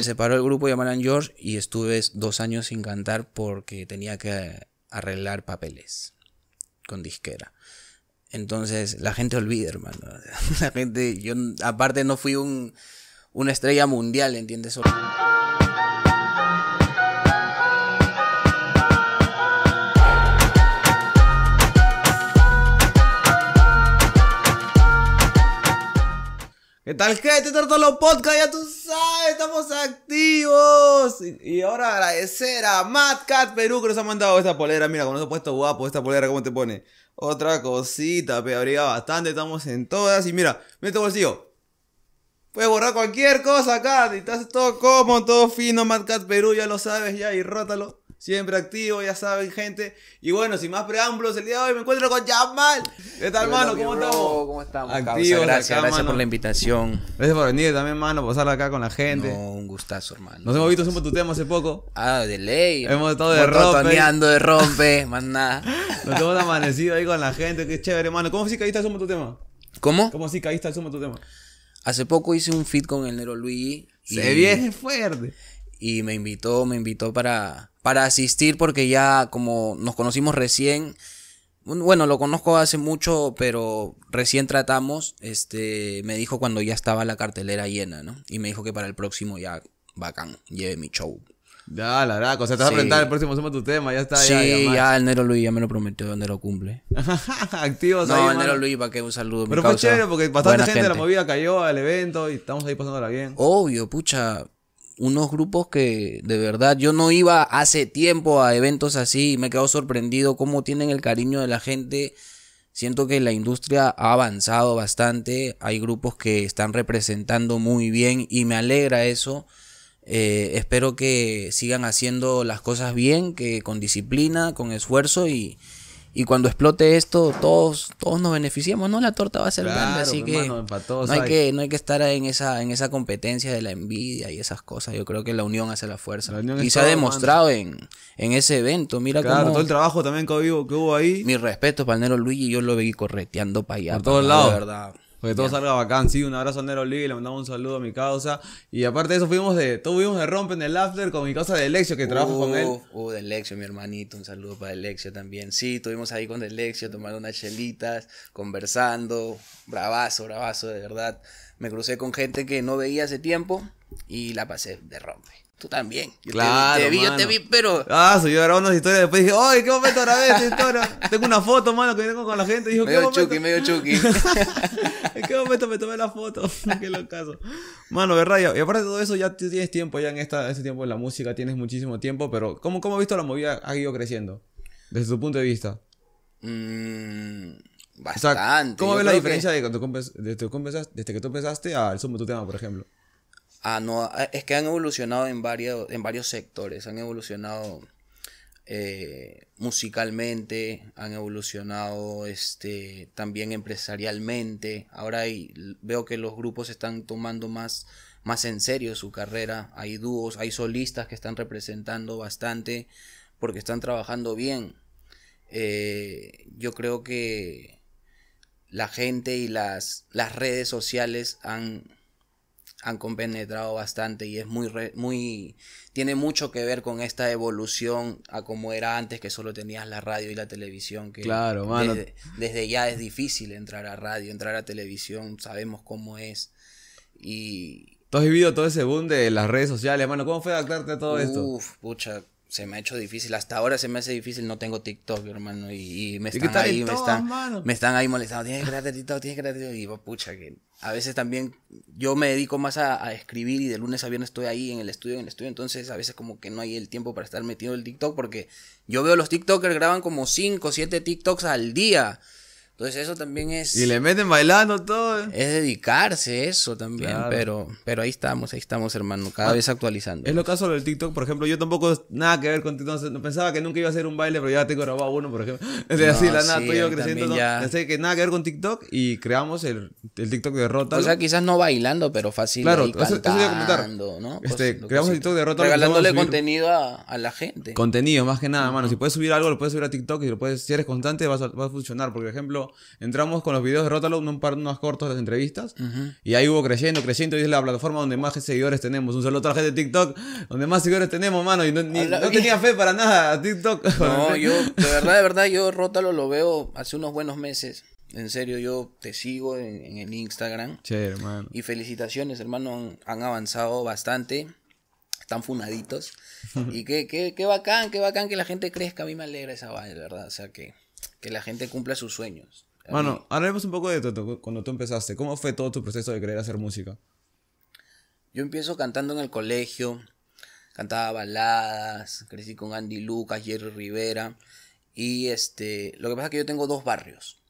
Se separó el grupo, llamaron George y estuve dos años sin cantar porque tenía que arreglar papeles con disquera. Entonces, la gente olvida, hermano. La gente, yo aparte no fui un, una estrella mundial, ¿entiendes? ¿Qué tal, gente? los podcasts? ya tú sabes, estamos activos. Y, ahora agradecer a Mad Perú que nos ha mandado esta polera. Mira, con eso puesto guapo, esta polera, ¿cómo te pone? Otra cosita, pero abriga bastante, estamos en todas. Y mira, mira este bolsillo. Puedes borrar cualquier cosa acá, y estás todo cómodo, todo fino, Mad Perú, ya lo sabes, ya, y rótalo. Siempre activo, ya saben, gente. Y bueno, sin más preámbulos, el día de hoy me encuentro con Jamal. ¿Qué tal, hermano? ¿Cómo estamos? ¿Cómo estamos? gracias, gracias por la invitación. Gracias por venir también, hermano, por estar acá con la gente. un gustazo, hermano. Nos hemos visto Sumo tu tema hace poco. Ah, de ley. Hemos estado de rompe. Toneando de rompe, más nada. Nos hemos amanecido ahí con la gente, qué chévere, hermano. ¿Cómo si caíste estás sumo tu tema? ¿Cómo? ¿Cómo si caíste estás sumo tu tema? Hace poco hice un feed con el Nero Luigi. Se viene fuerte. Y me invitó, me invitó para para asistir porque ya como nos conocimos recién, bueno, lo conozco hace mucho, pero recién tratamos, este, me dijo cuando ya estaba la cartelera llena, ¿no? Y me dijo que para el próximo ya, bacán, lleve mi show. Ya, la verdad, o sea, te vas a presentar el próximo somos tu tema, ya está. Sí, ya, el Nero Luis ya me lo prometió, donde lo cumple. activo no, No, el Nero Luis, para que un saludo. Pero fue chévere porque bastante gente, gente de la movida cayó al evento y estamos ahí pasándola bien. Obvio, pucha unos grupos que de verdad yo no iba hace tiempo a eventos así y me quedo sorprendido cómo tienen el cariño de la gente. Siento que la industria ha avanzado bastante, hay grupos que están representando muy bien y me alegra eso. Eh, espero que sigan haciendo las cosas bien, que con disciplina, con esfuerzo y, y cuando explote esto, todos, todos nos beneficiamos, ¿no? La torta va a ser grande, así que, no hay que no hay que estar en esa, en esa competencia de la envidia y esas cosas. Yo creo que la unión hace la fuerza. y se ha demostrado en, en, ese evento. Mira claro, todo el trabajo también que hubo, que hubo ahí. Mi respeto para el Nero Luigi, yo lo veí correteando para allá. Por todos lados. Porque todo salga bacán. Sí, un abrazo a Nero Lee, le mandamos un saludo a mi causa. Y aparte de eso, fuimos de, todos fuimos de rompe en el after con mi causa de Alexio, que trabajo con él. Uh, de Alexio, mi hermanito, un saludo para Alexio también. Sí, estuvimos ahí con Alexio, tomando unas chelitas, conversando. Bravazo, bravazo, de verdad. Me crucé con gente que no veía hace tiempo y la pasé de rompe. Tú también. Yo claro. Te, vi, yo te vi, pero. Ah, yo ahora unas historias. Después dije, ¡ay, qué momento grabé esta historia! tengo una foto, mano, que tengo con la gente. Dijo, medio ¿qué chuki, momento? medio chuki. ¿En qué momento me tomé la foto? qué caso? Mano, de rayo. Y aparte de todo eso, ya tienes tiempo ya en esta, este tiempo en la música, tienes muchísimo tiempo, pero ¿cómo, cómo has visto la movida ha ido creciendo? Desde tu punto de vista. Mm, bastante. ¿Cómo ves la diferencia desde, que tú empezaste al sumo tu tema, por ejemplo? Ah, no, es que han evolucionado en varios, en varios sectores, han evolucionado eh, musicalmente, han evolucionado este, también empresarialmente. Ahora veo que los grupos están tomando más, más en serio su carrera. Hay dúos, hay solistas que están representando bastante porque están trabajando bien. Eh, yo creo que la gente y las, las redes sociales han, han compenetrado bastante y es muy, muy tiene mucho que ver con esta evolución a como era antes, que solo tenías la radio y la televisión. Que claro, mano. Desde, ya es difícil entrar a radio, entrar a televisión, sabemos cómo es. Y. Tú has vivido todo ese boom de las redes sociales, mano. ¿Cómo fue adaptarte a todo esto? Uf, pucha se me ha hecho difícil. Hasta ahora se me hace difícil, no tengo TikTok, hermano. Y, me están ahí, me están, me están ahí molestando. Tienes que crear TikTok, tienes que crear TikTok. Y pucha, que a veces también yo me dedico más a, escribir y de lunes a viernes estoy ahí en el estudio, en el estudio. Entonces a veces como que no hay el tiempo para estar metido el TikTok porque yo veo los TikTokers graban como 5 o 7 TikToks al día. Entonces eso también es... Y le meten bailando todo. Eh. Es dedicarse eso también, pero, pero ahí estamos, ahí estamos hermano, cada ah, vez actualizando. Es lo caso del TikTok, por ejemplo, yo tampoco nada que ver con TikTok, pensaba que nunca iba a hacer un baile, pero ya tengo grabado uno, por ejemplo. Es no, así, la nada, yo creciendo, no, ya... que nada que ver con TikTok y creamos el, el TikTok de Rota. O sea, quizás no bailando, pero fácil. Claro, ¿no? Este, creamos el TikTok de Rota. Regalándole contenido a, la gente. Contenido, más que nada, hermano. Si puedes subir algo, lo puedes subir a TikTok y lo puedes, si eres constante, vas a, a funcionar. Porque, por ejemplo, entramos con los videos de Rótalo, un par unos cortos de las entrevistas, y ahí hubo creciendo, creciendo, y es la plataforma donde más seguidores tenemos. Un solo traje de TikTok, donde más seguidores tenemos, mano, y no, tenía fe para nada a TikTok. No, yo, de verdad, de verdad, yo Rótalo lo veo hace unos buenos meses. En serio, yo te sigo en, el Instagram. hermano. Y felicitaciones, hermano, han avanzado bastante están funaditos. Y qué, bacán, qué bacán que la gente crezca. A mí me alegra esa vaina, ¿verdad? O sea que que la gente cumpla sus sueños. Bueno, hablemos un poco de todo, cuando tú empezaste. ¿Cómo fue todo tu proceso de querer hacer música? Yo empiezo cantando en el colegio, cantaba baladas, crecí con Andy Lucas, Jerry Rivera. Y este, lo que pasa es que yo tengo dos barrios.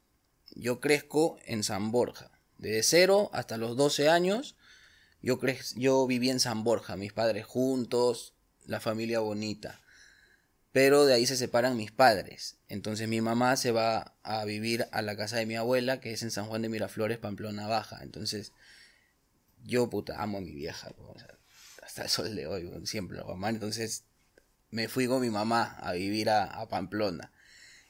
Yo crezco en San Borja. Desde cero hasta los 12 años, yo, yo viví en San Borja, mis padres juntos, la familia bonita pero de ahí se separan mis padres. Entonces mi mamá se va a vivir a la casa de mi abuela, que es en San Juan de Miraflores, Pamplona Baja. Entonces yo, puta, amo a mi vieja, hasta el sol de hoy, siempre lo amo. Entonces me fui con mi mamá a vivir a, Pamplona.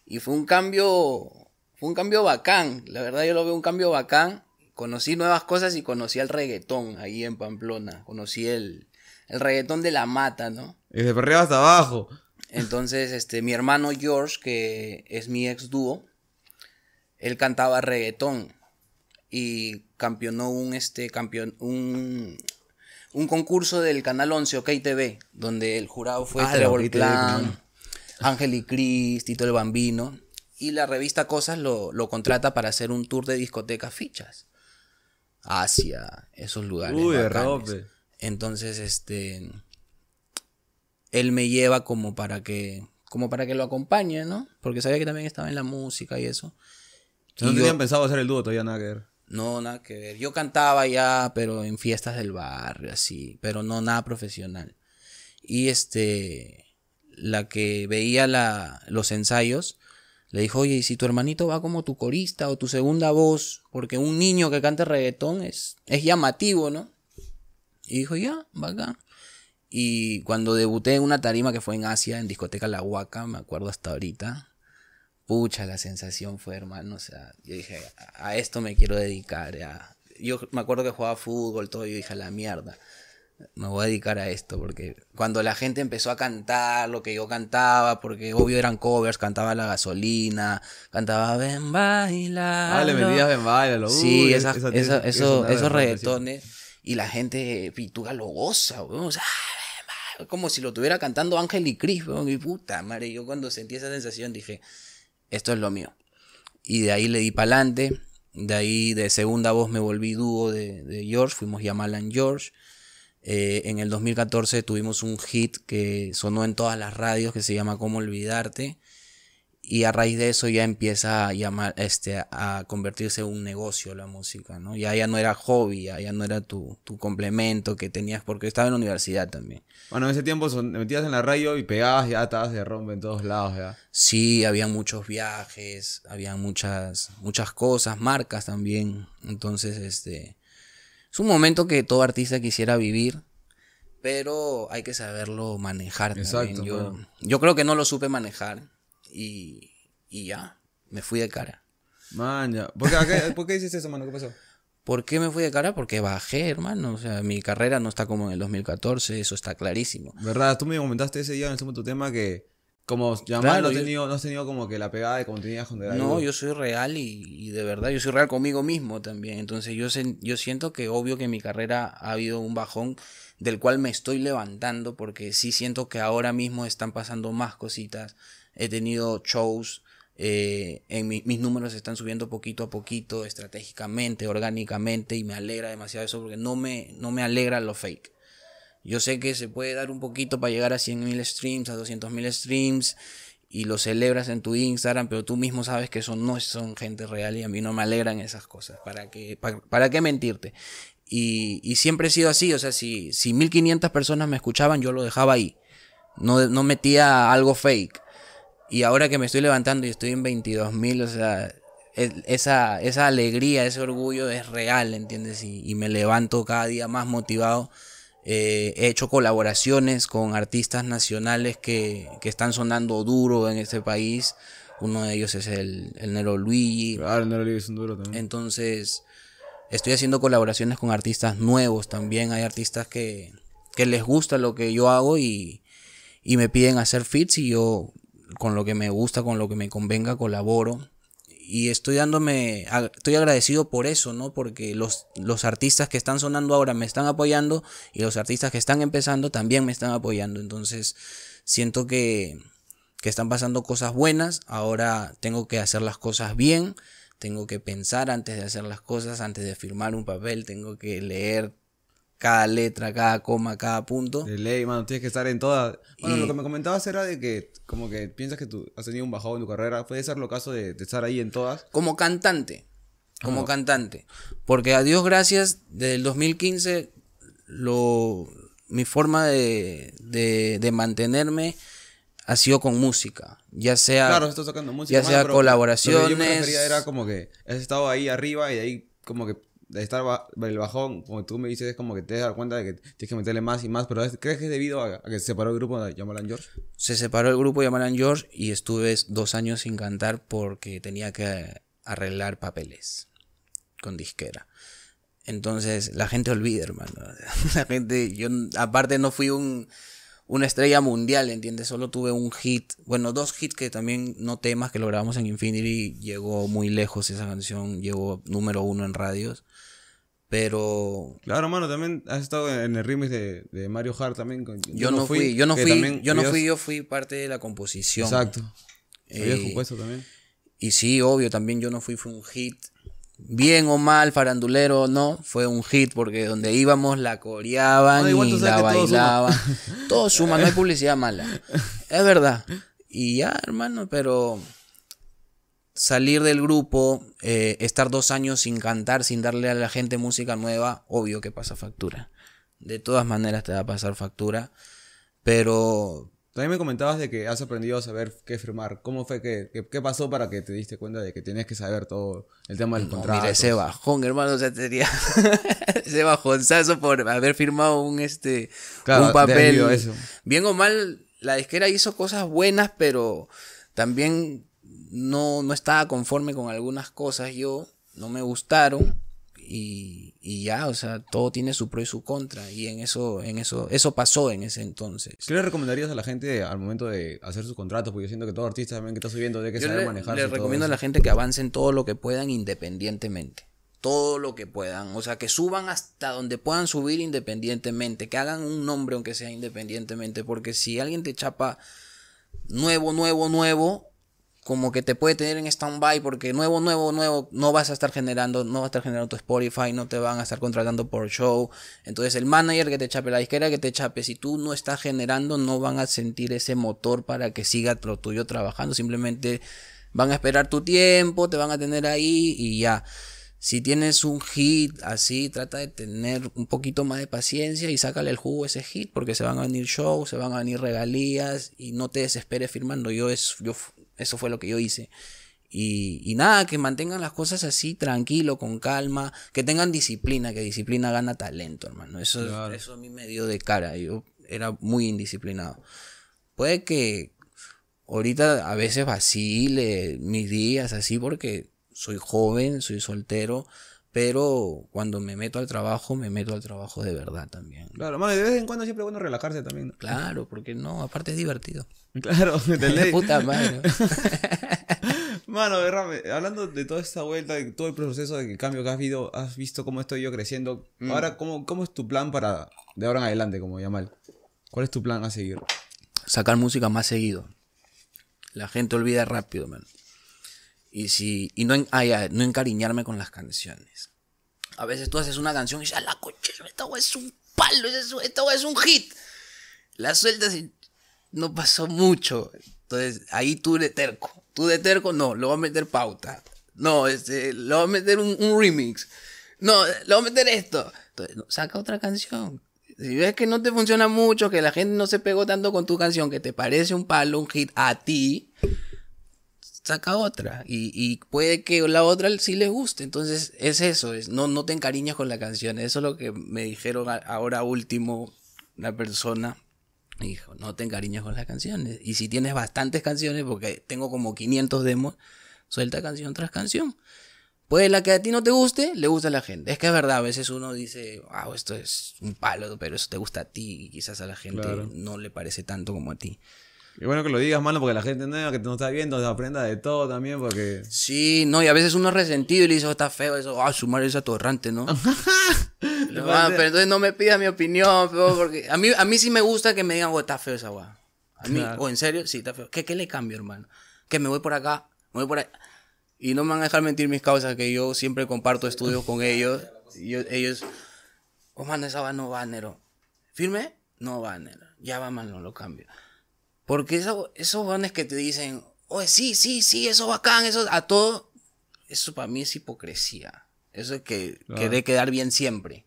Y fue un cambio, fue un cambio bacán, la verdad yo lo veo un cambio bacán. Conocí nuevas cosas y conocí al reggaetón ahí en Pamplona. Conocí el, el reggaetón de la mata, ¿no? Desde de arriba hasta abajo. Entonces, este, mi hermano George, que es mi ex dúo, él cantaba reggaetón y campeonó un, este, campeón, un, un concurso del Canal 11, OK TV, donde el jurado fue ah, Trevor Ángel y Cris, Tito el Bambino, y la revista Cosas lo, contrata para hacer un tour de discotecas fichas hacia esos lugares. Uy, Entonces, este él me lleva como para que como para que lo acompañe, ¿no? Porque sabía que también estaba en la música y eso. no te habían pensado hacer el dúo todavía nada que ver. No, nada que ver. Yo cantaba ya, pero en fiestas del barrio, así, pero no nada profesional. Y este, la que veía la, los ensayos, le dijo, oye, ¿y si tu hermanito va como tu corista o tu segunda voz? Porque un niño que canta reggaetón es, es llamativo, ¿no? Y dijo, ya, acá. Y cuando debuté en una tarima que fue en Asia, en discoteca La Huaca, me acuerdo hasta ahorita, pucha, la sensación fue, hermano, o sea, yo dije, a esto me quiero dedicar. Yo me acuerdo que jugaba fútbol, todo, y yo dije, la mierda, me voy a dedicar a esto, porque cuando la gente empezó a cantar lo que yo cantaba, porque obvio eran covers, cantaba La Gasolina, cantaba Ven Baila. Ah, le Ven Baila, Sí, Uy, eso, esos reggaetones. Y la gente pituga lo goza, O sea, como si lo estuviera cantando Ángel y Cris, y puta madre, yo cuando sentí esa sensación dije, esto es lo mío. Y de ahí le di pa'lante, de ahí de segunda voz me volví dúo de, George, fuimos Yamalan George. Eh, en el 2014 tuvimos un hit que sonó en todas las radios que se llama Cómo Olvidarte y a raíz de eso ya empieza a llamar este a convertirse en un negocio la música no ya ya no era hobby ya, no era tu, complemento que tenías porque estaba en la universidad también bueno en ese tiempo son, metías en la radio y pegabas ya estabas de rompe en todos lados ya sí había muchos viajes había muchas muchas cosas marcas también entonces este es un momento que todo artista quisiera vivir pero hay que saberlo manejar también. Yo, yo creo que no lo supe manejar y, ya, me fui de cara. Man, ¿Por qué, dices eso, mano? ¿Qué pasó? ¿Por qué me fui de cara? Porque bajé, hermano. O sea, mi carrera no está como en el 2014, eso está clarísimo. ¿Verdad? Tú me comentaste ese día en ese tu tema que como ya no, has tenido, no como que la pegada de cuando con No, yo soy real y, de verdad, yo soy real conmigo mismo también. Entonces yo, yo siento que obvio que mi carrera ha habido un bajón del cual me estoy levantando porque sí siento que ahora mismo están pasando más cositas he tenido shows, eh, en mis números están subiendo poquito a poquito, estratégicamente, orgánicamente, y me alegra demasiado eso porque no me, no me alegra lo fake. Yo sé que se puede dar un poquito para llegar a 100.000 streams, a 200.000 streams, y lo celebras en tu Instagram, pero tú mismo sabes que eso no son gente real y a mí no me alegran esas cosas. ¿Para qué, mentirte? Y, siempre he sido así, o sea, si, 1500 personas me escuchaban, yo lo dejaba ahí. No, no metía algo fake. Y ahora que me estoy levantando y estoy en 22.000, o sea, esa, esa alegría, ese orgullo es real, ¿entiendes? Y, me levanto cada día más motivado. Eh, he hecho colaboraciones con artistas nacionales que, que, están sonando duro en este país. Uno de ellos es el, el Nero Luigi. Claro, ah, el Nero Luigi es un duro también. Entonces, estoy haciendo colaboraciones con artistas nuevos también. Hay artistas que, que les gusta lo que yo hago y, y me piden hacer fits y yo con lo que me gusta, con lo que me convenga, colaboro. Y estoy dándome, estoy agradecido por eso, ¿no? Porque los, los artistas que están sonando ahora me están apoyando y los artistas que están empezando también me están apoyando. Entonces, siento que, que están pasando cosas buenas. Ahora tengo que hacer las cosas bien tengo que pensar antes de hacer las cosas, antes de firmar un papel, tengo que leer cada letra, cada coma, cada punto. De ley, mano, tienes que estar en todas. Bueno, lo que me comentabas era de que, como que piensas que tú has tenido un bajado en tu carrera. ¿Puede ser lo caso de, estar ahí en todas? Como cantante. Como ah. cantante. Porque a Dios gracias, desde el 2015, lo, mi forma de, mantenerme ha sido con música. Ya sea. Claro, estoy tocando música. Ya sea colaboraciones. yo era como que has estado ahí arriba y ahí como que de estar en el bajón, como tú me dices, es como que te das cuenta de que tienes que meterle más y más, pero ¿crees que es debido a, que se separó el grupo de Yamalan George? Se separó el grupo de Yamalan George y estuve dos años sin cantar porque tenía que arreglar papeles con disquera. Entonces, la gente olvida, hermano. La gente, yo aparte no fui un, una estrella mundial, ¿entiendes? Solo tuve un hit, bueno, dos hits que también no temas que lo grabamos en Infinity, llegó muy lejos esa canción, llegó número uno en radios. Pero. Claro, hermano, también has estado en el remix de, Mario Hart también. Yo, no fui, yo no fui, yo no fui, yo fui parte de la composición. Exacto. Eh, compuesto también. Y sí, obvio, también yo no fui, fue un hit. Bien o mal, farandulero no, fue un hit porque donde íbamos la coreaban ah, y la bailaban. Todo suma, no hay publicidad mala. Es verdad. Y ya, hermano, pero salir del grupo, eh, estar dos años sin cantar, sin darle a la gente música nueva, obvio que pasa factura. De todas maneras te va a pasar factura. Pero... También me comentabas de que has aprendido a saber qué firmar. ¿Cómo fue que, qué pasó para que te diste cuenta de que tienes que saber todo el tema del no, contrato? Mira, ese bajón, hermano, o sea, tenía ese por haber firmado un este un papel. Eso. Bien o mal, la disquera hizo cosas buenas, pero también no, no estaba conforme con algunas cosas, yo no me gustaron y, y, ya, o sea, todo tiene su pro y su contra y en eso, en eso, eso pasó en ese entonces. ¿Qué le recomendarías a la gente al momento de hacer sus contratos? Porque yo siento que todo artista también que está subiendo debe que saber manejar. le recomiendo a la gente que avancen todo lo que puedan independientemente todo lo que puedan, o sea, que suban hasta donde puedan subir independientemente, que hagan un nombre aunque sea independientemente, porque si alguien te chapa nuevo, nuevo, nuevo, como que te puede tener en stand-by porque nuevo, nuevo, nuevo, no vas a estar generando, no vas a estar generando tu Spotify, no te van a estar contratando por show. Entonces el manager que te chape, la disquera que te chape, si tú no estás generando, no van a sentir ese motor para que siga lo tuyo trabajando. Simplemente van a esperar tu tiempo, te van a tener ahí y ya. Si tienes un hit así, trata de tener un poquito más de paciencia y sácale el jugo a ese hit porque se van a venir shows, se van a venir regalías y no te desesperes firmando. Yo es, yo, eso fue lo que yo hice. Y, nada, que mantengan las cosas así, tranquilo, con calma, que tengan disciplina, que disciplina gana talento, hermano. Eso, eso a mí me dio de cara, yo era muy indisciplinado. Puede que ahorita a veces vacile mis días así porque soy joven, soy soltero, pero cuando me meto al trabajo, me meto al trabajo de verdad también. Claro, mano, de vez en cuando siempre es bueno relajarse también. Claro, porque no, aparte es divertido. Claro, de puta mano, hablando de toda esta vuelta, de todo el proceso de cambio que has visto, has visto cómo estoy yo creciendo. Mm. Ahora, ¿cómo, ¿cómo es tu plan para de ahora en adelante, como Yamal? ¿Cuál es tu plan a seguir? Sacar música más seguido. La gente olvida rápido, man y, si, no, no encariñarme con las canciones. A veces tú haces una canción y dices, la coche, esta es un palo, esta es un hit. La sueltas y no pasó mucho. Entonces ahí tú de terco. Tú de terco, no, lo voy a meter pauta. No, este, Lo voy a meter un, remix. No, lo voy a meter esto. Entonces, saca otra canción. Si ves que no te funciona mucho, que la gente no se pegó tanto con tu canción, que te parece un palo, un hit a ti, saca otra y, puede que la otra sí les guste. Entonces es eso, es, no, no te encariñas con la canción. Eso es lo que me dijeron ahora último una persona. Me dijo, no te encariñas con las canciones. Y si tienes bastantes canciones, porque tengo como 500 demos, suelta canción tras canción. puede la que a ti no te guste, le gusta a la gente. Es que es verdad, a veces uno dice, esto es un palo, pero eso te gusta a ti y quizás a la gente no le parece tanto como a ti. Y bueno que lo digas, mano, porque la gente nueva que no está viendo aprenda de todo también, porque... Sí, no, y a veces uno es resentido y le dice, oh, está feo eso, ah, oh, su madre es atorrante, ¿no? Ah, pero, ah, pero, entonces no me pidas mi opinión, porque a mí, a mí sí me gusta que me digan, oh, está feo esa agua A mí, o en serio, sí, está feo. ¿Qué, ¿Qué le cambio, hermano? Que me voy por acá, me voy por ahí. Y no me van a dejar mentir mis causas, que yo siempre comparto estudios con ellos. Y ellos, oh, man esa va no va, Nero. ¿Firme? No va, Nero. Ya va, mano, lo cambio. Porque eso, esos vanes que te dicen, oye, sí, sí, sí, eso bacán, eso a todo, eso para mí es hipocresía. Eso es que debe quedar bien siempre.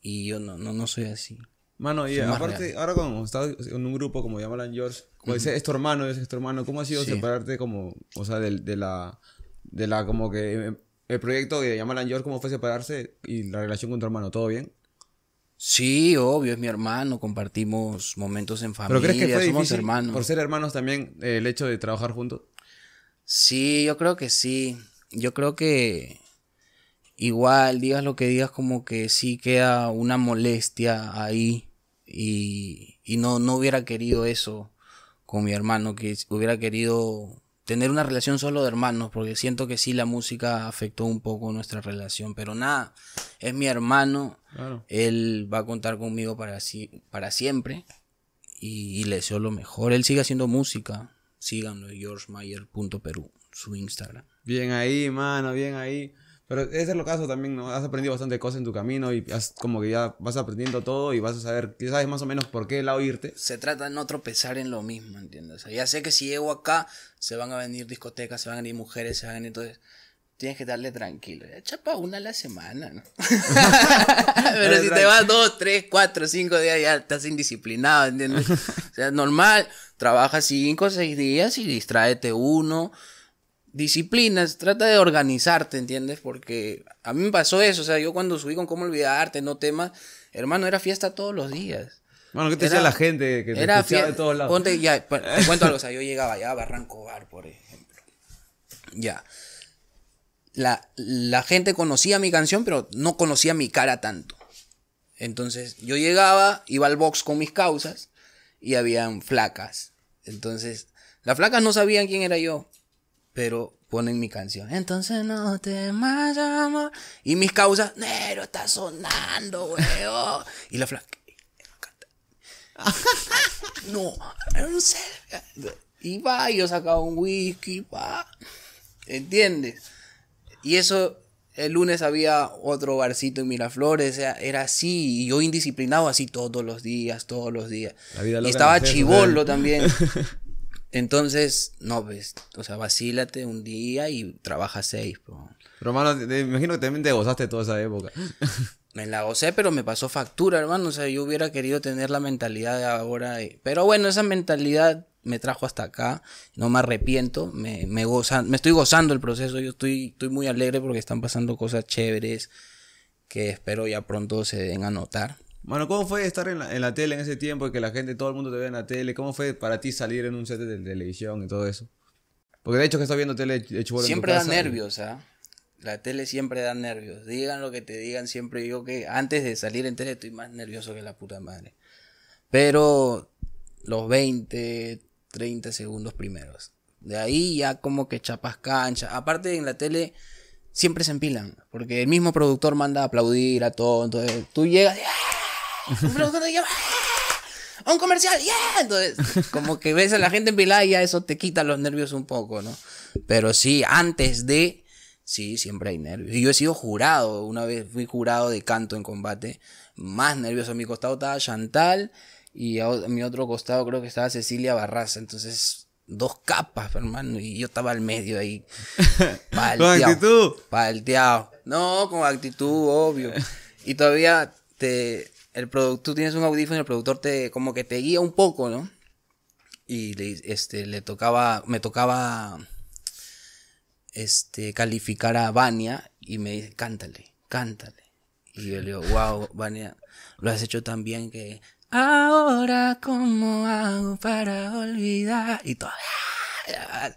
Y yo no, no, no soy así. Mano, y aparte, ahora cuando estás en un grupo como llaman George, como dice, es tu hermano, es tu hermano, ¿cómo ha sido separarte como, o sea, de, de, la, de la, como que, eh, el proyecto de Yamalan George, cómo fue separarse y la relación con tu hermano, ¿todo bien? Sí, obvio, es mi hermano, compartimos momentos en familia, ¿Pero crees que fue somos Por ser hermanos también, eh, el hecho de trabajar juntos. Sí, yo creo que sí. Yo creo que igual, digas lo que digas, como que sí queda una molestia ahí. Y, no, no hubiera querido eso con mi hermano, que hubiera querido tener una relación solo de hermanos, porque siento que sí la música afectó un poco nuestra relación, pero nada, es mi hermano, él va a contar conmigo para, para siempre y, le deseo lo mejor. Él sigue haciendo música, síganlo, perú su Instagram. Bien ahí, mano, bien ahí. Pero ese es lo caso también, ¿no? Has aprendido bastante cosas en tu camino y has, como que ya vas aprendiendo todo y vas a saber, ya sabes más o menos por qué lado irte. Se trata de no tropezar en lo mismo, ¿entiendes? ya sé que si llego acá, se van a venir discotecas, se van a venir mujeres, se van a venir entonces tienes que darle tranquilo. Chapa una a la semana, ¿no? Pero si te vas dos, tres, cuatro, cinco días, ya estás indisciplinado, ¿entiendes? O sea, normal, trabaja cinco, seis días y distráete uno disciplinas, trata de organizarte, ¿entiendes? Porque a mí me pasó eso, o sea, yo cuando subí con cómo olvidarte, no temas, hermano, era fiesta todos los días. Bueno, ¿qué te decía la gente que era fiesta, de todos lados? algo, o sea, yo llegaba ya a Barranco Bar, por ejemplo. Ya. La, la gente conocía mi canción, pero no conocía mi cara tanto. Entonces, yo llegaba, iba al box con mis causas y habían flacas. Entonces, las flacas no sabían quién era yo pero ponen mi canción. Entonces no te más Y mis causas, Nero, está sonando, weón. y la flaca. no, un Y va, yo sacaba un whisky, va. ¿Entiendes? Y eso, el lunes había otro barcito en Miraflores, era, así, y yo indisciplinado así todos los días, todos los días. y estaba chivolo ¿eh? también. Entonces, no, ves, o sea, vacílate un día y trabaja seis. Pero, imagino que también te gozaste toda esa época. me la gocé, pero me pasó factura, hermano. O sea, yo hubiera querido tener la mentalidad de ahora. Pero bueno, esa mentalidad me trajo hasta acá. No me arrepiento. Me, me, me estoy gozando el proceso. Yo estoy, estoy muy alegre porque están pasando cosas chéveres que espero ya pronto se den a notar. Mano, ¿cómo fue estar en la, en la tele en ese tiempo y que la gente, todo el mundo te ve en la tele? ¿Cómo fue para ti salir en un set de televisión y todo eso? Porque de hecho que estás viendo tele Siempre en tu da nervios, ¿ah? La tele siempre dan nervios. Digan lo que te digan, siempre yo que antes de salir en tele estoy más nervioso que la puta madre. Pero los 20, 30 segundos primeros. De ahí ya como que chapas cancha. Aparte en la tele siempre se empilan, porque el mismo productor manda a aplaudir a todo. Entonces eh, tú llegas y ¡ah! un, ah", un comercial, ¡Yeah! Entonces, como que ves a la gente empilada y ya eso te quita los nervios un poco, ¿no? Pero sí, antes de, sí, siempre hay nervios. Y yo he sido jurado, una vez fui jurado de canto en combate. Más nervioso a mi costado estaba Chantal y a, mi otro costado creo que estaba Cecilia Barraza. Entonces, dos capas, hermano, y yo estaba al medio ahí. Palteado, con actitud. Palteado. No, con actitud, obvio. Y todavía te, el productor, tú tienes un audífono y el productor te, como que te guía un poco, ¿no? Y este, le tocaba, me tocaba, este, calificar a Vania y me dice, cántale, cántale. Y yo le digo, wow, Vania, lo has hecho tan bien que, ahora cómo hago para olvidar. Y todo, ¡ah!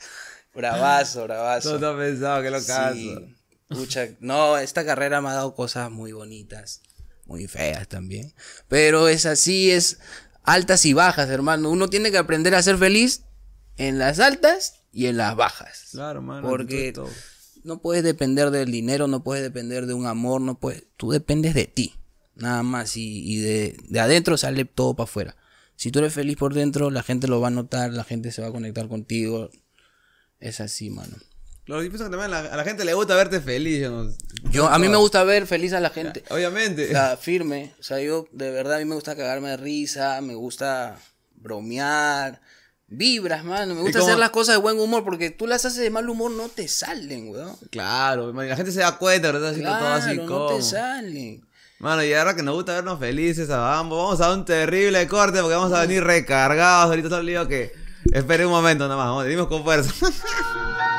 bravazo, bravazo. No pensado que lo caso. no, esta carrera me ha dado cosas muy bonitas muy feas también. Pero es así, es altas y bajas, hermano. Uno tiene que aprender a ser feliz en las altas y en las bajas. Claro, hermano. Porque no puedes depender del dinero, no puedes depender de un amor, no puedes. Tú dependes de ti, nada más. Y, de, de adentro sale todo para afuera. Si tú eres feliz por dentro, la gente lo va a notar, la gente se va a conectar contigo. Es así, mano yo que también a la, gente le gusta verte feliz. Yo, a mí me gusta ver feliz a la gente. obviamente. O sea, firme. O sea, yo de verdad a mí me gusta cagarme de risa, me gusta bromear. Vibras, mano. Me gusta hacer las cosas de buen humor porque tú las haces de mal humor, no te salen, weón. Claro, la gente se da cuenta, ¿verdad? Así claro, todo así no te salen. Mano, y ahora que nos gusta vernos felices vamos a un terrible corte porque vamos a venir recargados. Ahorita el que espere un momento nada más, venimos con fuerza.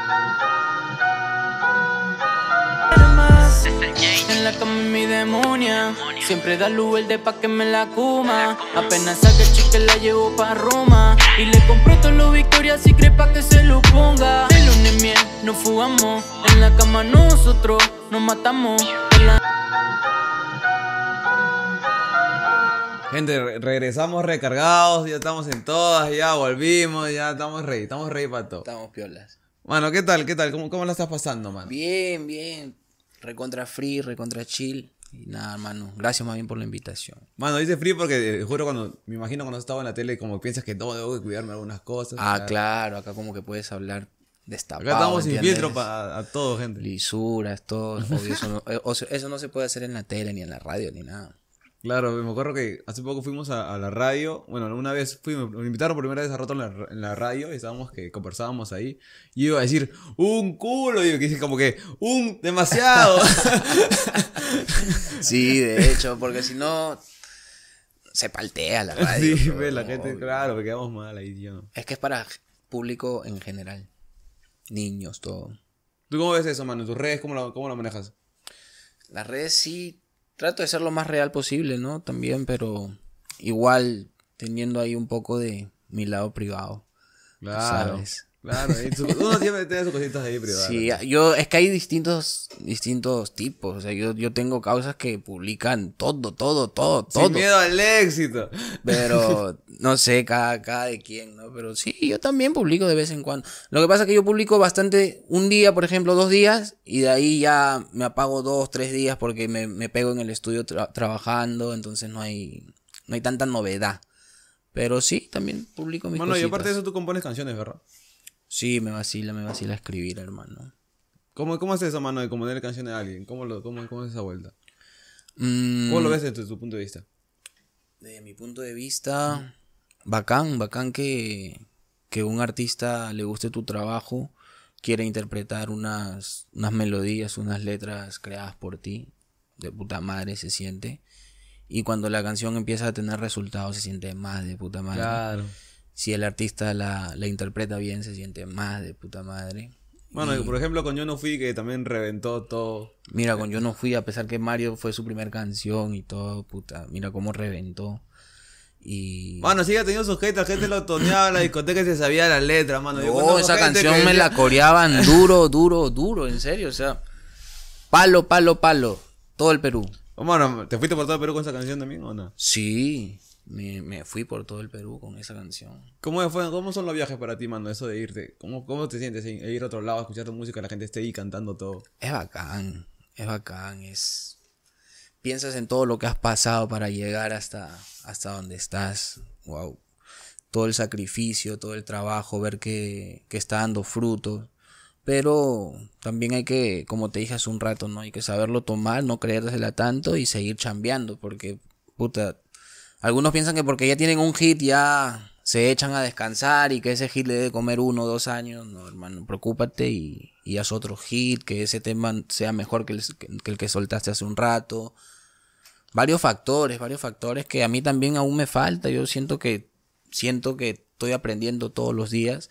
En la cama mi demonia Siempre da luz de pa' que me la cuma. Apenas el cheque la llevo pa' Roma Y le compró todo lo Victoria cree pa' que se lo ponga El lunes miel nos fugamos En la cama nosotros nos matamos Gente, regresamos recargados, ya estamos en todas, ya volvimos, ya estamos rey, estamos rey para todo. Estamos piolas. Mano, ¿qué tal? ¿Qué tal? ¿Cómo, cómo la estás pasando, mano? Bien, bien. Recontra free, recontra chill. Y nada, mano. Gracias más bien por la invitación. Mano, dice free porque eh, juro cuando me imagino cuando estaba en la tele, como piensas que todo debo de cuidarme algunas cosas. Ah, claro. acá como que puedes hablar destapado. Acá estamos sin filtro para a todo, gente. Lisuras, todo. eso, eh, eso no se puede hacer en la tele, ni en la radio, ni nada. Claro, me acuerdo que hace poco fuimos a, la radio. Bueno, una vez fui, me invitaron por primera vez a rato en la, radio y estábamos que conversábamos ahí. Y iba a decir, un culo. Y que como que, un demasiado. sí, de hecho, porque si no, se paltea la radio. Sí, pues, la gente, claro, claro, quedamos mal ahí, tío. Es que es para público en general. Niños, todo. ¿Tú cómo ves eso, mano? ¿Tus redes cómo cómo lo manejas? Las redes sí trato de ser lo más real posible, ¿no? También, pero igual teniendo ahí un poco de mi lado privado. Claro. Sabes. Claro, uno siempre tiene sus cositas ahí privadas. Sí, yo, es que hay distintos, distintos tipos. O sea, yo, tengo causas que publican todo, todo, todo, Sin todo. miedo al éxito. Pero, no sé, cada, de quién, ¿no? Pero sí, yo también publico de vez en cuando. Lo que pasa es que yo publico bastante un día, por ejemplo, dos días, y de ahí ya me apago dos, tres días porque me, pego en el estudio trabajando, entonces no hay, no hay tanta novedad. Pero sí, también publico mis Bueno, yo y aparte de eso tú compones canciones, ¿verdad? Sí, me vacila, me vacila escribir, hermano. ¿Cómo, cómo es eso, mano, de componer canciones a alguien? ¿Cómo, lo, cómo, esa vuelta? Mm. ¿Cómo lo ves desde tu punto de vista? Desde mi punto de vista, bacán, bacán que, un artista le guste tu trabajo, quiere interpretar unas, unas melodías, unas letras creadas por ti. De puta madre se siente. Y cuando la canción empieza a tener resultados, se siente más de puta madre. Claro si el artista la, interpreta bien, se siente más de puta madre. Bueno, y, por ejemplo, con Yo No Fui, que también reventó todo. Mira, con Yo No Fui, a pesar que Mario fue su primer canción y todo, puta, mira cómo reventó. Y... bueno sí, ha tenido sus la gente lo toneaba en la discoteca y se sabía la letra, mano. Oh, esa canción me la coreaban duro, duro, duro, en serio, o sea, palo, palo, palo, todo el Perú. Bueno, ¿te fuiste por todo el Perú con esa canción también o no? Sí, me, me, fui por todo el Perú con esa canción. ¿Cómo, fue, ¿Cómo son los viajes para ti, mano? Eso de irte. ¿Cómo, cómo te sientes ir a otro lado, escuchar tu música, la gente esté ahí cantando todo? Es bacán, es bacán, es... Piensas en todo lo que has pasado para llegar hasta, hasta donde estás. Wow. Todo el sacrificio, todo el trabajo, ver que, que está dando frutos. Pero también hay que, como te dije hace un rato, ¿no? Hay que saberlo tomar, no creérsela tanto y seguir chambeando, porque, puta, algunos piensan que porque ya tienen un hit ya se echan a descansar y que ese hit le debe comer uno o dos años. No, hermano, preocúpate y, haz otro hit, que ese tema sea mejor que el, que soltaste hace un rato. Varios factores, varios factores que a mí también aún me falta. Yo siento que, siento que estoy aprendiendo todos los días,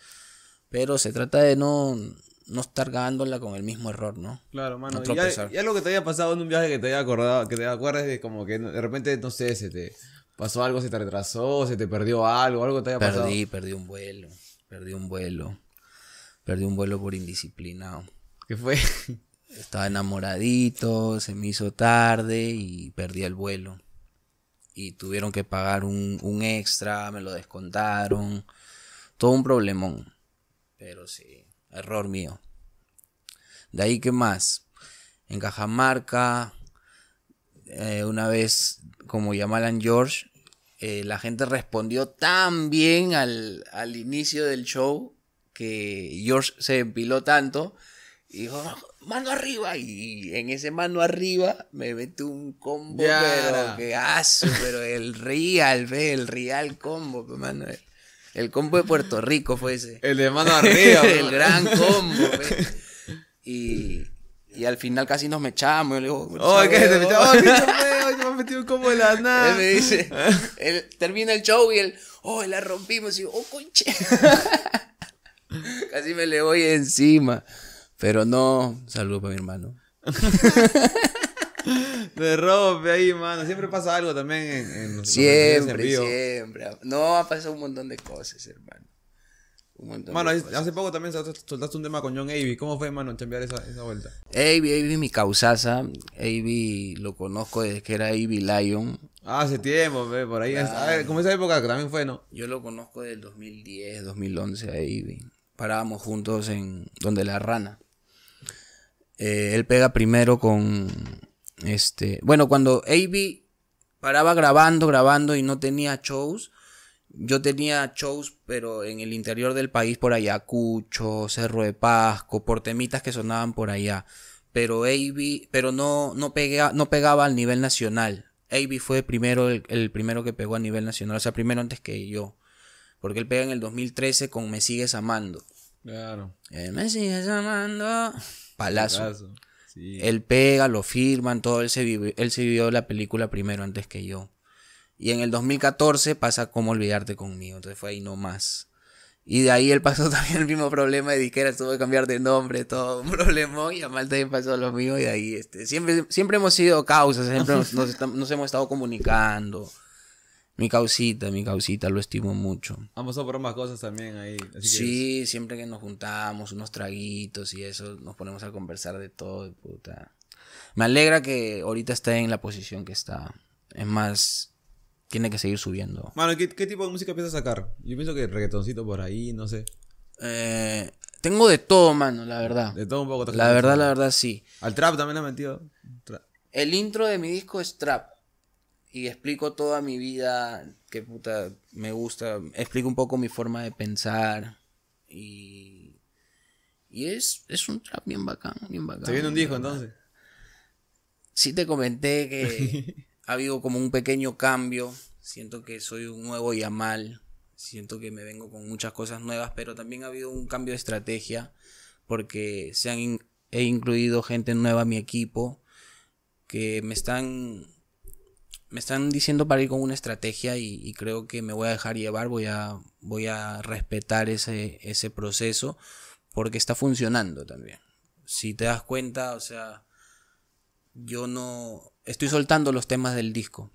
pero se trata de no, no estar ganándola con el mismo error, ¿no? Claro, mano. Y algo que te haya pasado en un viaje que te haya acordado, que te acuerdes de como que de repente, no sé, ese. te pasó algo, se te retrasó, se te perdió algo, algo te había pasado. Perdí, perdí un vuelo, perdí un vuelo. Perdí un vuelo por indisciplinado. ¿Qué fue? Estaba enamoradito, se me hizo tarde y perdí el vuelo. Y tuvieron que pagar un, extra, me lo descontaron. Todo un problemón. Pero sí, error mío. De ahí, que más? En Cajamarca, eh, una vez como llamaban George, eh, la gente respondió tan bien al, al, inicio del show que George se empiló tanto y dijo, mano arriba. Y en ese mano arriba me metí un combo, pero que aso, pero el real, ve, el real combo, El combo de Puerto Rico fue ese. El de mano arriba. el gran combo, Y, al final casi nos mechamos. Yo le digo, oh, ¿qué? metido como la nada. Él dice, termina el show y él, oh, la rompimos. Y yo, oh, conche. Casi me le voy encima. Pero no, saludo para mi hermano. Me rompe ahí, mano. Siempre pasa algo también en, Siempre, siempre. No, ha pasado un montón de cosas, hermano mano, hace poco también soltaste un tema con John Avey. ¿Cómo fue, mano, cambiar esa, esa vuelta? Avey, Avey mi causaza. Avey lo conozco desde que era Avey Lion. Ah, hace tiempo, por ahí. a ver, como esa época que también fue, ¿no? Yo lo conozco desde el 2010, 2011 a Avey. Parábamos juntos en Donde la Rana. Eh, él pega primero con este. Bueno, cuando Avey paraba grabando, grabando y no tenía shows, yo tenía shows, pero en el interior del país, por Ayacucho, Cerro de Pasco, por temitas que sonaban por allá. Pero AB, pero no, no, no pegaba al nivel nacional. AB fue primero el, primero que pegó a nivel nacional, o sea, primero antes que yo. Porque él pega en el 2013 con Me Sigues Amando. Claro. Eh, me Sigues Amando. Palazo. Él pega, lo firman, todo. Él se, él se vivió la película primero antes que yo. Y en el 2014 pasa como olvidarte conmigo. Entonces fue ahí nomás. Y de ahí él pasó también el mismo problema de disquera, tuvo que cambiar de nombre, todo un problema y a Mal también pasó lo mío. y de ahí, este, siempre, siempre hemos sido causas, siempre nos, hemos estado comunicando. Mi causita, mi causita, lo estimo mucho. Vamos a por más cosas también ahí. sí, siempre que nos juntamos, unos traguitos y eso, nos ponemos a conversar de todo, Me alegra que ahorita esté en la posición que está. Es más, tiene que seguir subiendo. Mano, ¿qué, tipo de música piensas sacar? Yo pienso que reggaetoncito por ahí, no sé. Eh, tengo de todo, mano, la verdad. De todo un poco. La verdad, la verdad, sí. ¿Al trap también ha metido? el intro de mi disco es trap. Y explico toda mi vida, qué puta me gusta. Explico un poco mi forma de pensar. Y. Y es, es un trap bien bacán, bien bacán. ¿Te viene un disco entonces? Sí, te comenté que. ha habido como un pequeño cambio. Siento que soy un nuevo Yamal. Siento que me vengo con muchas cosas nuevas, pero también ha habido un cambio de estrategia porque se han he incluido gente nueva a mi equipo que me están me están diciendo para ir con una estrategia y, y, creo que me voy a dejar llevar, voy a, voy a respetar ese, ese proceso porque está funcionando también. Si te das cuenta, o sea, yo no, estoy soltando los temas del disco.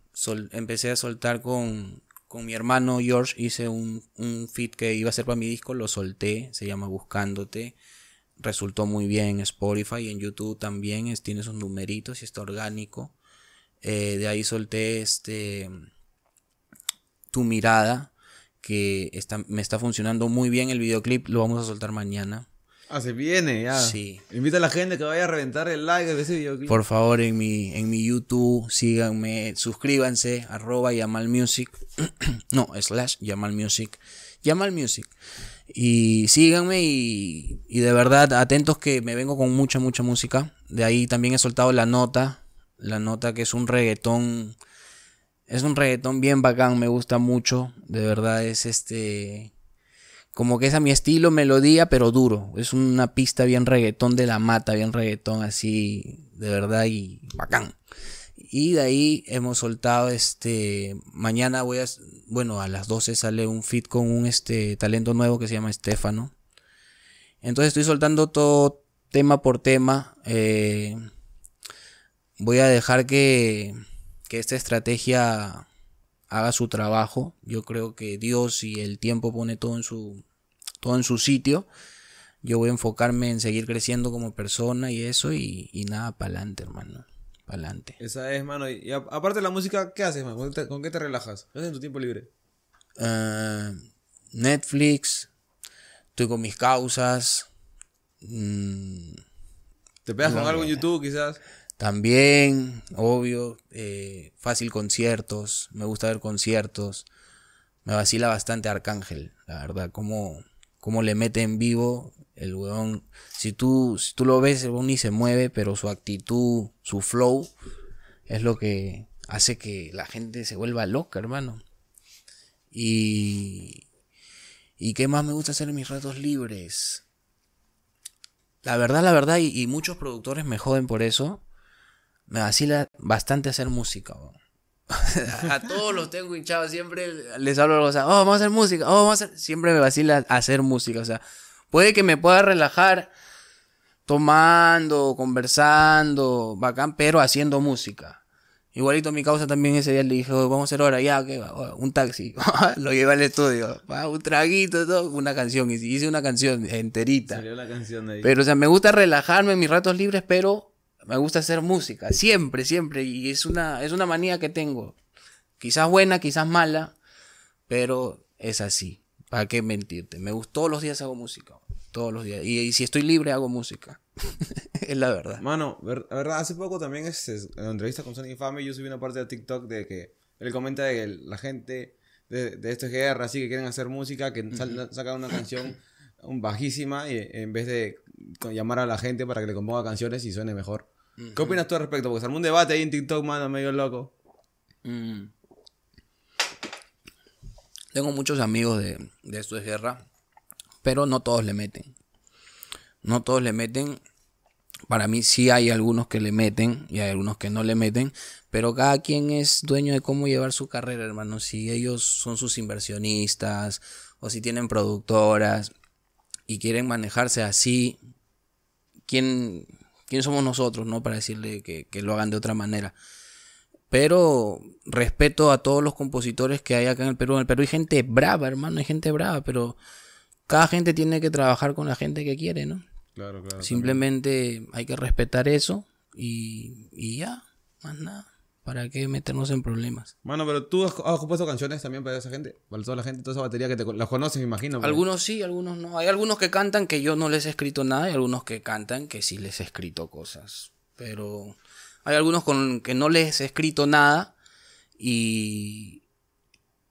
empecé a soltar con, con mi hermano George, hice un, un feed que iba a ser para mi disco, lo solté, se llama Buscándote. Resultó muy bien en Spotify y en YouTube también, tiene sus numeritos y está orgánico. Eh, de ahí solté este Tu mirada, que está, me está funcionando muy bien el videoclip, lo vamos a soltar mañana. Ah, se viene, ya. Sí. Invita a la gente que vaya a reventar el like de ese video. Por favor, en mi, en mi YouTube, síganme, suscríbanse, arroba Yamal Music. no, slash Yamal Music. Yamal Music. Y síganme y, y de verdad, atentos que me vengo con mucha, mucha música. De ahí también he soltado la nota. La nota que es un reggaetón. Es un reggaetón bien bacán, me gusta mucho. De verdad es este como que es a mi estilo, melodía, pero duro. Es una pista bien reggaetón de la mata, bien reggaetón así, de verdad y bacán. Y de ahí hemos soltado este, mañana voy a, bueno, a las 12 sale un fit con un este talento nuevo que se llama Estefano. Entonces estoy soltando todo tema por tema. Eh, voy a dejar que, que esta estrategia haga su trabajo. Yo creo que Dios y el tiempo pone todo en su, todo en su sitio. Yo voy a enfocarme en seguir creciendo como persona y eso, y, nada, para adelante, hermano. Para Esa es, mano. Y aparte de la música, ¿qué haces, hermano? ¿Con, qué te relajas? ¿Qué haces en tu tiempo libre? Ah, Netflix. Estoy con mis causas. Mm, ¿Te pegas con algo en YouTube, quizás? También, obvio, eh, fácil conciertos, me gusta ver conciertos. Me vacila bastante Arcángel, la verdad, cómo, cómo le mete en vivo el weón. Si tú, si tú lo ves, el weón ni se mueve, pero su actitud, su flow, es lo que hace que la gente se vuelva loca, hermano. Y, ¿Y qué más me gusta hacer en mis ratos libres? La verdad, la verdad, y, muchos productores me joden por eso me vacila bastante hacer música. a todos los tengo hinchados, siempre les hablo algo, o sea, oh, vamos a hacer música, oh, vamos a hacer... Siempre me vacila hacer música, o sea, puede que me pueda relajar tomando, conversando, bacán, pero haciendo música. Igualito mi causa también ese día le dije, oh, vamos a hacer ahora ya, que oh, un taxi, lo llevé al estudio, un traguito, todo, una canción, Y hice una canción enterita. Salió la canción ahí. Pero, o sea, me gusta relajarme en mis ratos libres, pero me gusta hacer música, siempre, siempre, y es una, es una manía que tengo. Quizás buena, quizás mala, pero es así. ¿Para qué mentirte? Me gusta, todos los días hago música, todos los días. Y, si estoy libre, hago música. es la verdad. Mano, la verdad, hace poco también este, en la entrevista con Sonic Infame, yo subí una parte de TikTok de que él comenta de que la gente de, este GR guerra, así que quieren hacer música, que saca sacan una canción bajísima y, en vez de llamar a la gente para que le componga canciones y suene mejor. ¿Qué opinas tú al respecto? Porque se un debate ahí en TikTok, mano, medio loco. Mm. Tengo muchos amigos de, de esto de guerra, pero no todos le meten. No todos le meten. Para mí sí hay algunos que le meten y hay algunos que no le meten, pero cada quien es dueño de cómo llevar su carrera, hermano. Si ellos son sus inversionistas o si tienen productoras y quieren manejarse así, ¿quién, quién somos nosotros, no? Para decirle que, lo hagan de otra manera. Pero respeto a todos los compositores que hay acá en el Perú. En el Perú hay gente brava, hermano, hay gente brava, pero cada gente tiene que trabajar con la gente que quiere, ¿no? Claro, claro. Simplemente hay que respetar eso y, y ya, más nada. ¿Para qué meternos en problemas? Mano, pero tú has, compuesto canciones también para esa gente, para toda la gente, toda esa batería que te las conoces, me imagino. Pues. Algunos sí, algunos no. Hay algunos que cantan que yo no les he escrito nada y algunos que cantan que sí les he escrito cosas. Pero hay algunos con que no les he escrito nada y,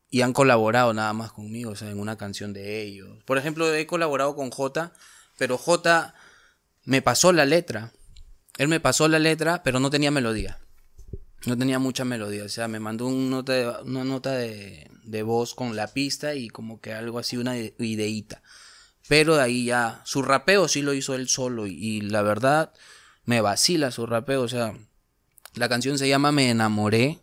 y han colaborado nada más conmigo, o sea, en una canción de ellos. Por ejemplo, he colaborado con J, pero J me pasó la letra. Él me pasó la letra, pero no tenía melodía no tenía mucha melodía. O sea, me mandó una nota de, de, voz con la pista y como que algo así, una ideita. Pero de ahí ya, su rapeo sí lo hizo él solo y, la verdad me vacila su rapeo. O sea, la canción se llama Me enamoré.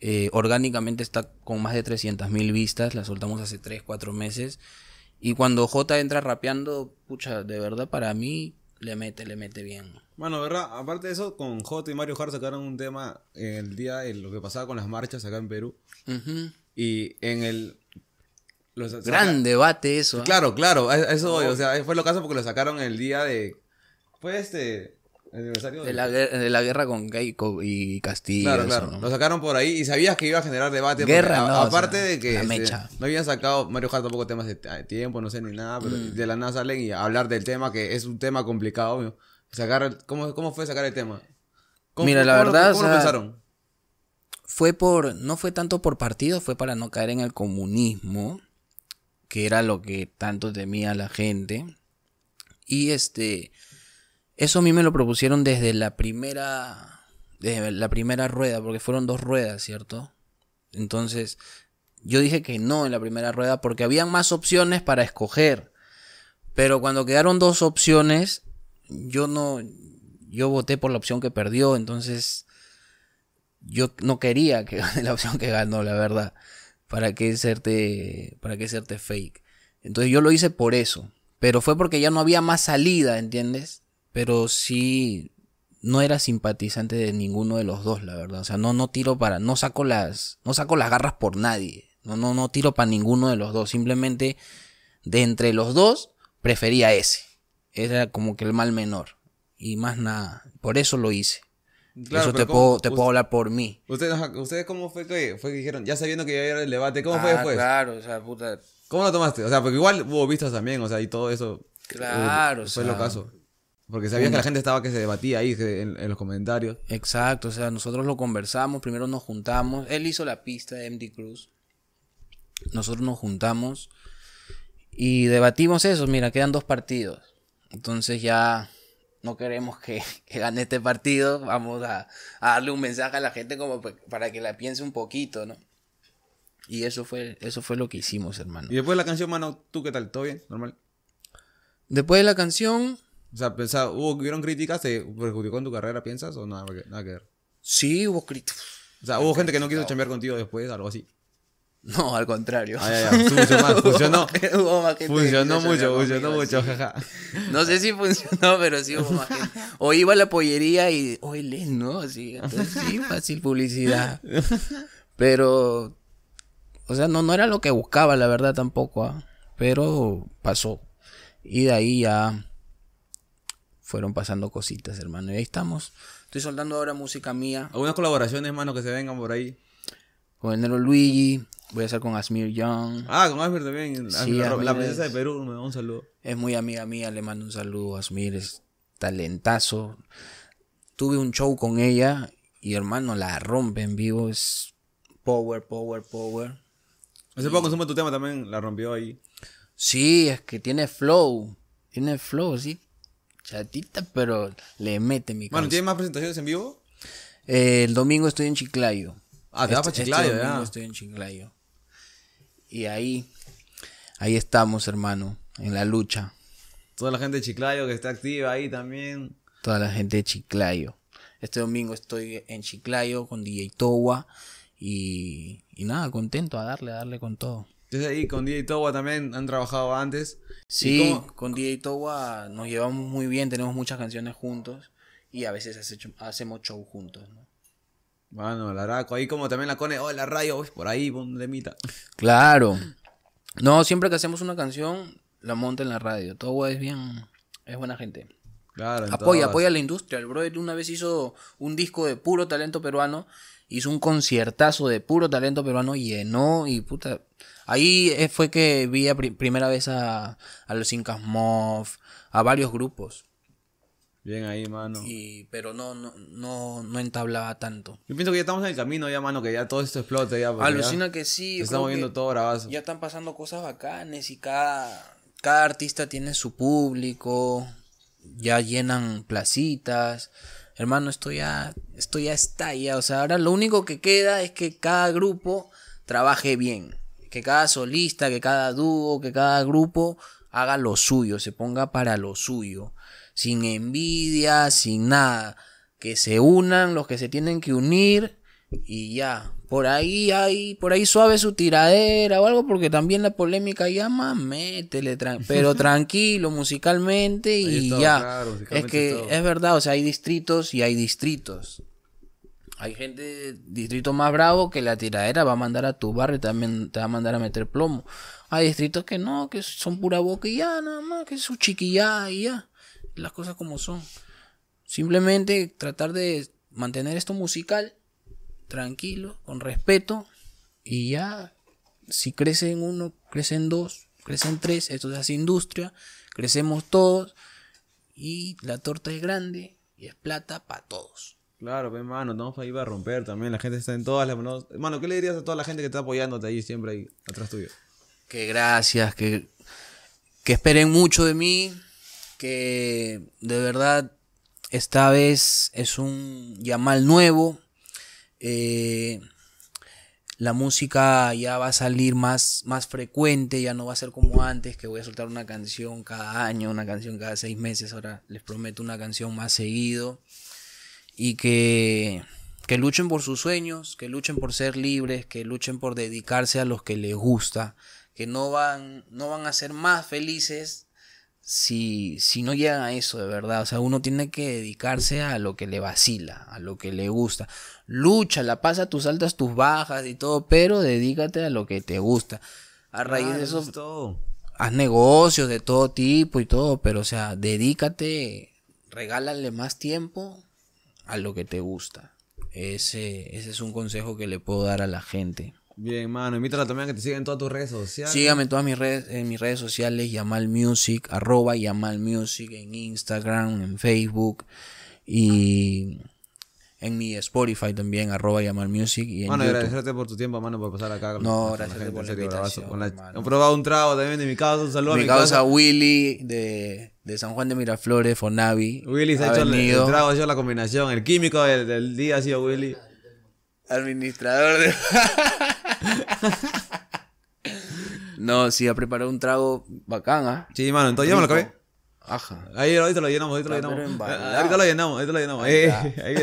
Eh, orgánicamente está con más de 300.000 vistas, la soltamos hace 3, 4 meses. Y cuando J entra rapeando, pucha, de verdad para mí le mete, le mete bien. Bueno, ¿verdad? Aparte de eso, con J y Mario Hart sacaron un tema en el día, en lo que pasaba con las marchas acá en Perú. Y en el... Gran debate eso. ¿ah? Claro, claro, eso, oh. o sea, fue lo caso porque lo sacaron el día de... Fue este de, la, guerra con Geico y Castillo. Claro, claro. Lo sacaron por ahí y sabías que iba a generar debate. Guerra, no, aparte de que este, no habían sacado Mario Hart tampoco temas de tiempo, no sé ni nada, pero mm. de la NASA salen y hablar del tema que es un tema complicado, obvio. ¿cómo, fue sacar el tema? Mira, la verdad. ¿Cómo lo pensaron? Fue por. No fue tanto por partido, fue para no caer en el comunismo, que era lo que tanto temía la gente. Y este. Eso a mí me lo propusieron desde la primera, desde la primera rueda, porque fueron dos ruedas, ¿cierto? Entonces, yo dije que no en la primera rueda porque había más opciones para escoger. Pero cuando quedaron dos opciones, yo no, yo voté por la opción que perdió, entonces yo no quería que gane la opción que ganó, la verdad. ¿Para que serte, para qué serte fake? Entonces yo lo hice por eso. Pero fue porque ya no había más salida, ¿entiendes? pero sí no era simpatizante de ninguno de los dos, la verdad. O sea, no, no tiro para, no saco las, no saco las garras por nadie. No, no, no tiro para ninguno de los dos. Simplemente de entre los dos prefería ese. Era como que el mal menor. Y más nada. Por eso lo hice. eso te, puedo, te puedo hablar por mí. ¿Ustedes, ¿ustedes cómo fue que, fue que dijeron? Ya sabiendo que a era el debate, ¿cómo fue ah, después? Claro, o sea, puta. ¿Cómo lo tomaste? O sea, porque igual hubo vistas también, o sea, y todo eso. Eh, claro, sí. fue caso. Porque sabían que la gente estaba que se debatía ahí en, los comentarios. Exacto, o sea, nosotros lo conversamos, primero nos juntamos. Él hizo la pista de MD Cruz. Nosotros nos juntamos y debatimos eso. Mira, quedan dos partidos. Entonces ya no queremos que, gane este partido. Vamos a, darle un mensaje a la gente como para que la piense un poquito, ¿no? Y eso fue, eso fue lo que hicimos, hermano. Y después de la canción, mano, ¿tú qué tal? ¿Todo bien? ¿Normal? Después de la canción, o sea, ¿hubo, ¿hubieron críticas? ¿Te perjudicó en tu carrera, piensas? ¿O nada, que ver? Sí, hubo críticas. O sea, hubo gente que no quiso chambear contigo después, algo así. No, al contrario. Funcionó. funcionó mucho, funcionó mucho, No sé si funcionó, pero sí hubo más gente. O iba a la pollería y, oye, oh, Len, ¿no? Así, sí, fácil publicidad. Pero, o sea, no, no era lo que buscaba, la verdad, tampoco. ¿ah? Pero pasó. Y de ahí ya fueron pasando cositas, hermano. Y ahí estamos. Estoy soltando ahora música mía. ¿Algunas colaboraciones, hermano, que se vengan por ahí? Con Enero Nero Luigi, voy a hacer con Asmir Young. Ah, con Asmir también. la, princesa de Perú, me un saludo. Es muy amiga mía, le mando un saludo. Asmir es talentazo. Tuve un show con ella y hermano, la rompe en vivo. Es power, power, power. Hace poco consume tu tema también, la rompió ahí. Sí, es que tiene flow. Tiene flow, sí. Chatita, pero le mete mi Bueno, ¿tienes más presentaciones en vivo? Eh, el domingo estoy en Chiclayo. Ah, te vas para este, este Chiclayo, El domingo estoy en Chiclayo. Y ahí, ahí estamos, hermano, en la lucha. Toda la gente de Chiclayo que está activa ahí también. Toda la gente de Chiclayo. Este domingo estoy en Chiclayo con DJ Towa y nada, contento a darle, a darle con todo. Entonces ahí con DJ Towa también han trabajado antes. Sí, con y Towa nos llevamos muy bien, tenemos muchas canciones juntos y a veces hacemos show juntos, Bueno, la ahí como también la Cone, oh, la radio por ahí, pon demita. Claro. No, siempre que hacemos una canción, la monta en la radio. Towa es bien, es buena gente. Claro, apoya, apoya a la industria. El brother una vez hizo un disco de puro talento peruano hizo un conciertazo de puro talento peruano, llenó y puta. Ahí eh, fue que vi a primera vez a, a los Incas a varios grupos. Bien ahí, mano. Y, pero no, no, no, no entablaba tanto. Yo pienso que ya estamos en el camino ya, mano, que ya todo esto explota ya. Alucina que sí. Estamos viendo todo Ya están pasando cosas bacanes y cada, cada artista tiene su público, ya llenan placitas hermano, esto ya, estoy ya está, ya. O sea, ahora lo único que queda es que cada grupo trabaje bien. Que cada solista, que cada dúo, que cada grupo haga lo suyo, se ponga para lo suyo. Sin envidia, sin nada. Que se unan los que se tienen que unir y ya. Por ahí hay, por ahí suave su tiradera o algo, porque también la polémica llama, métele, pero tranquilo, musicalmente y ya. es que es verdad, o sea, hay distritos y hay distritos. Hay gente, distrito más bravo, que la tiradera va a mandar a tu barrio también te va a mandar a meter plomo. Hay distritos que no, que son pura boca nada más, que es su chiquilla y ya. Las cosas como son. Simplemente tratar de mantener esto musical tranquilo, con respeto, y ya, si crece uno, crecen dos, crecen tres, esto se hace industria, crecemos todos, y la torta es grande y es plata para todos. Claro, ven, mano, estamos ahí para romper también. La gente está en todas las manos. Mano, ¿qué le dirías a toda la gente que está apoyándote ahí siempre ahí atrás tuyo? Que gracias, que, que esperen mucho de mí, que de verdad esta vez es un Yamal nuevo, eh, la música ya va a salir más, más frecuente, ya no va a ser como antes, que voy a soltar una canción cada año, una canción cada seis meses, ahora les prometo una canción más seguido. Y que, que luchen por sus sueños, que luchen por ser libres, que luchen por dedicarse a los que les gusta, que no van, no van a ser más felices si, si no llega a eso de verdad. O sea, uno tiene que dedicarse a lo que le vacila, a lo que le gusta. Lucha, la pasa tus altas, tus bajas y todo, pero dedícate a lo que te gusta. A raíz de eso, haz negocios de todo tipo y todo, pero o sea, dedícate, regálale más tiempo a lo que te gusta. Ese, ese es un consejo que le puedo dar a la gente. Bien, mano. Invítala también a que te sigan en todas tus redes sociales. Sígame en todas mis redes, en mis redes sociales, Yamal Music, arroba Yamal Music, en Instagram, en Facebook y en mi Spotify también, arroba Yamal Music. Y en mano, agradecerte por tu tiempo, mano, por pasar acá. No, gracias por la invitación, probado un trago también de mi causa, un saludo mi a mi causa. Willy de, de, San Juan de Miraflores, Fonavi. Willy se ha, hecho el, el, trago, ha hecho la combinación, el químico del, día ha sido Willy. Administrador de... no, sí, ha preparado un trago bacán, ¿ah? Sí, mano, entonces ya lo Ajá. Ahí ahorita lo llenamos, ahorita lo ah, llenamos. Ah, ahorita lo llenamos, ahorita lo llenamos. Ahí, eh, ahí,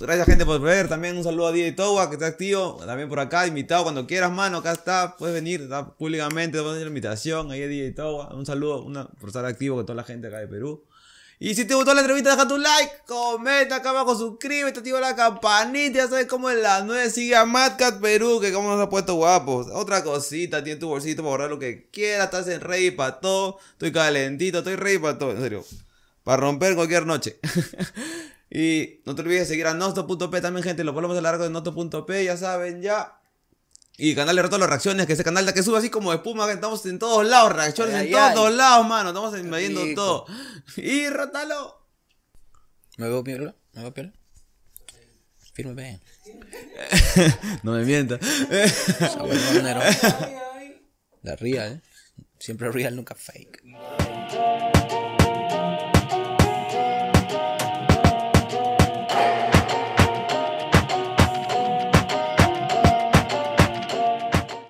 Gracias, gente, por ver. También un saludo a DJ Towa, que está activo. También por acá, invitado cuando quieras, mano. Acá está, puedes venir está públicamente, la invitación. Ahí es DJ Towa. Un saludo por estar activo con toda la gente acá de Perú. Y si te gustó la entrevista, deja tu like, comenta acá abajo, suscríbete, activa la campanita, ya sabes cómo en las 9 sigue a Madcat Perú, que como nos ha puesto guapos. Otra cosita, tiene tu bolsito para borrar lo que quieras, estás en rey para todo, estoy calentito, estoy rey para todo, en serio. Para romper cualquier noche. y no te olvides de seguir a nosto.p también, gente, lo ponemos a largo de nosto.p, ya saben, ya. Y canal de Rotalo las reacciones, que ese canal que sube así como espuma, estamos en todos lados, reacciones en todos lados, mano, estamos invadiendo todo. Y rotalo. ¿Me veo piola? ¿Me veo piola? Fírmeme. no me mientas. La real, ¿eh? Siempre real, nunca fake.